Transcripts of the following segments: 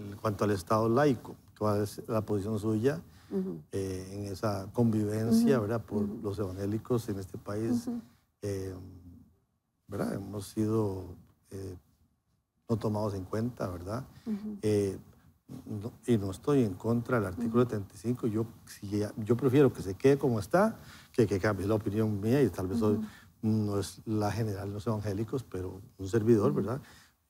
en cuanto al Estado laico, cuál es la posición suya eh, en esa convivencia, ¿verdad? Por los evangélicos en este país, eh, ¿verdad? Hemos sido eh, no tomados en cuenta, ¿verdad? y no estoy en contra del artículo 35, yo, yo prefiero que se quede como está, que, que cambie la opinión mía y tal vez no es la general, los evangélicos, pero un servidor, ¿verdad?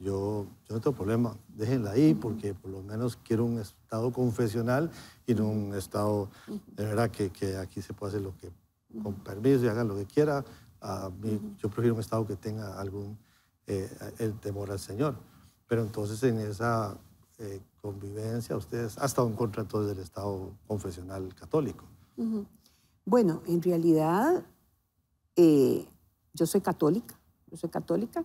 yo, yo no tengo problema, déjenla ahí porque por lo menos quiero un estado confesional y no un estado de verdad que, que aquí se puede hacer lo que, con permiso y hagan lo que quiera. A yo prefiero un estado que tenga algún, eh, el temor al Señor. Pero entonces en esa eh, convivencia ustedes, hasta un contrato del estado confesional católico. Bueno, en realidad eh, yo soy católica, yo soy católica,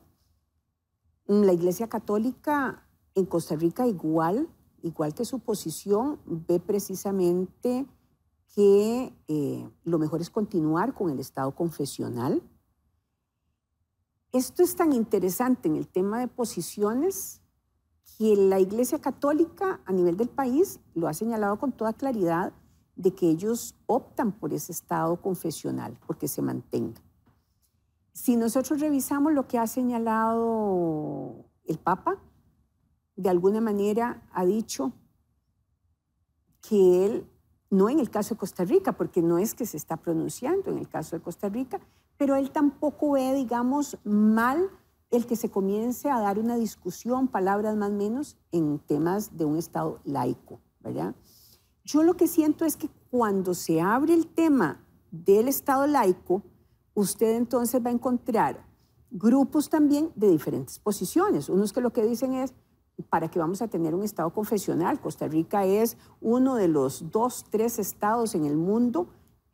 la Iglesia Católica en Costa Rica igual, igual que su posición, ve precisamente que eh, lo mejor es continuar con el Estado confesional. Esto es tan interesante en el tema de posiciones que la Iglesia Católica a nivel del país lo ha señalado con toda claridad de que ellos optan por ese Estado confesional porque se mantenga. Si nosotros revisamos lo que ha señalado el Papa, de alguna manera ha dicho que él, no en el caso de Costa Rica, porque no es que se está pronunciando en el caso de Costa Rica, pero él tampoco ve, digamos, mal el que se comience a dar una discusión, palabras más o menos, en temas de un Estado laico, ¿verdad? Yo lo que siento es que cuando se abre el tema del Estado laico, usted entonces va a encontrar grupos también de diferentes posiciones. Unos que lo que dicen es, ¿para qué vamos a tener un Estado confesional? Costa Rica es uno de los dos, tres estados en el mundo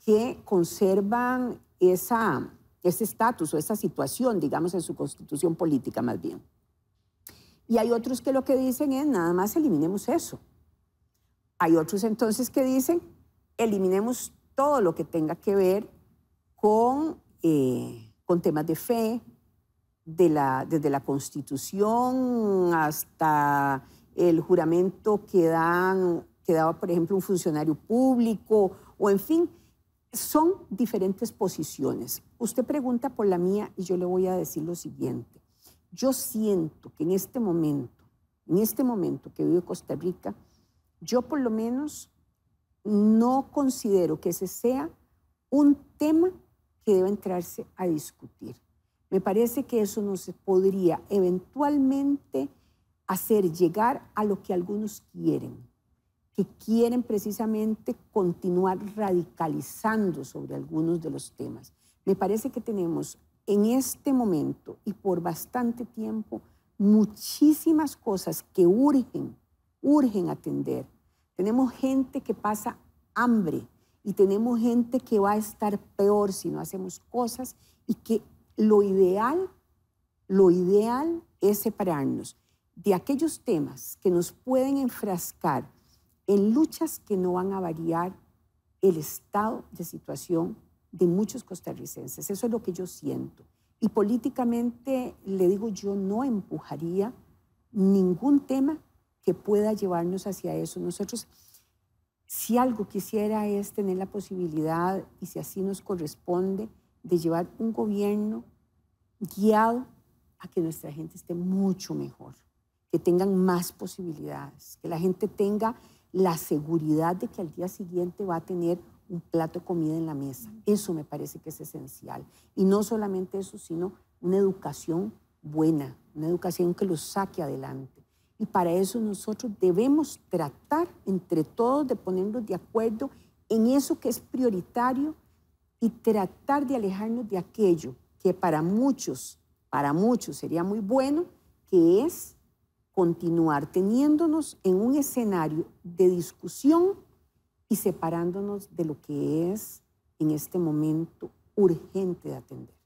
que conservan esa, ese estatus o esa situación, digamos, en su constitución política más bien. Y hay otros que lo que dicen es, nada más eliminemos eso. Hay otros entonces que dicen, eliminemos todo lo que tenga que ver con eh, con temas de fe, de la, desde la constitución hasta el juramento que, dan, que daba, por ejemplo, un funcionario público, o en fin, son diferentes posiciones. Usted pregunta por la mía y yo le voy a decir lo siguiente. Yo siento que en este momento, en este momento que vive Costa Rica, yo por lo menos no considero que ese sea un tema que debe entrarse a discutir. Me parece que eso nos podría eventualmente hacer llegar a lo que algunos quieren, que quieren precisamente continuar radicalizando sobre algunos de los temas. Me parece que tenemos en este momento y por bastante tiempo muchísimas cosas que urgen, urgen atender. Tenemos gente que pasa hambre, y tenemos gente que va a estar peor si no hacemos cosas y que lo ideal, lo ideal es separarnos de aquellos temas que nos pueden enfrascar en luchas que no van a variar el estado de situación de muchos costarricenses. Eso es lo que yo siento. Y políticamente, le digo, yo no empujaría ningún tema que pueda llevarnos hacia eso. Nosotros si algo quisiera es tener la posibilidad, y si así nos corresponde, de llevar un gobierno guiado a que nuestra gente esté mucho mejor, que tengan más posibilidades, que la gente tenga la seguridad de que al día siguiente va a tener un plato de comida en la mesa. Eso me parece que es esencial. Y no solamente eso, sino una educación buena, una educación que los saque adelante y para eso nosotros debemos tratar entre todos de ponernos de acuerdo en eso que es prioritario y tratar de alejarnos de aquello que para muchos, para muchos sería muy bueno, que es continuar teniéndonos en un escenario de discusión y separándonos de lo que es en este momento urgente de atender.